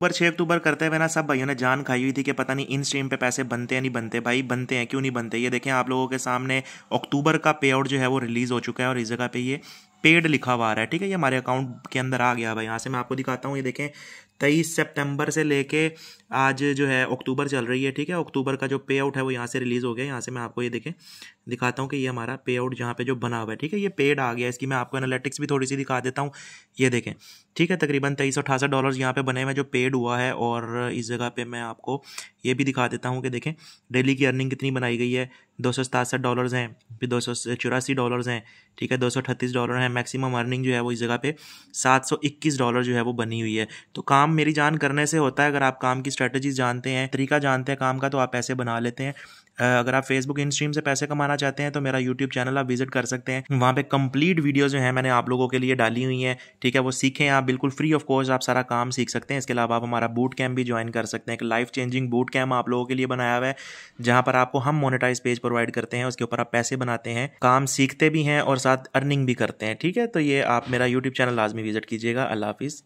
पर छः अक्टूबर तो करते हुए ना सब भाइयों ने जान खाई हुई थी कि पता नहीं इन स्ट्रीम पे पैसे बनते हैं नहीं बनते भाई बनते हैं क्यों नहीं बनते ये देखें आप लोगों के सामने अक्टूबर का पे आउट जो है वो रिलीज़ हो चुका है और इस जगह पे ये पेड लिखा हुआ आ रहा है ठीक है ये हमारे अकाउंट के अंदर आ गया भाई यहाँ से मैं आपको दिखाता हूँ ये देखें तेईस सेप्टेम्बर से लेके आज जो है अक्टूबर चल रही है ठीक है अक्टूबर का जो पे आउट है वो यहाँ से रिलीज़ हो गया यहाँ से मैं आपको ये देखें दिखाता हूँ कि ये हमारा पे आउट जहाँ पे जो बना हुआ है ठीक है ये पेड आ गया इसकी मैं आपको एनालिटिक्स भी थोड़ी सी दिखा देता हूँ ये देखें ठीक है तकरीबन तेईस सौ अठासठ डॉलर यहाँ पे बने हुए जो पेड हुआ है और इस जगह पे मैं आपको ये भी दिखा देता हूँ कि देखें डेली की अर्निंग कितनी बनाई गई है दो सौ सतासठ डॉलर्स हैं फिर दो सौ चौरासी डॉलर्स हैं ठीक है दो सौ अठतीस डॉलर हैं मैक्सिमम अर्निंग जो है वो इस जगह पे सात सौ इक्कीस डॉलर जो है वो बनी हुई है तो काम मेरी जान करने से होता है अगर आप काम की स्ट्रैटेजी जानते हैं तरीका जानते हैं काम का तो आप ऐसे बना लेते हैं अगर आप फेसबुक इन स्ट्रीम से पैसे कमाना चाहते हैं तो मेरा यूट्यूब चैनल आप विजिट कर सकते हैं वहाँ पे कंप्लीट वीडियो जो है मैंने आप लोगों के लिए डाली हुई है ठीक है वो सीखें आप बिल्कुल फ्री ऑफ कॉस्ट आप सारा काम सीख सकते हैं इसके अलावा आप हमारा बूट कैम्प भी ज्वाइन कर सकते हैं एक लाइफ चेंजिंग बूट कैम्प आप लोगों के लिए बनाया हुआ है जहाँ पर आपको हम मोनिटाइज पेज प्रोवाइड करते हैं उसके ऊपर आप पैसे बनाते हैं काम सीखते भी हैं और साथ अर्निंग भी करते हैं ठीक है तो ये आप मेरा यूट्यूब चैनल लाजमी विजिट कीजिएगा अल्लाह हाफिज़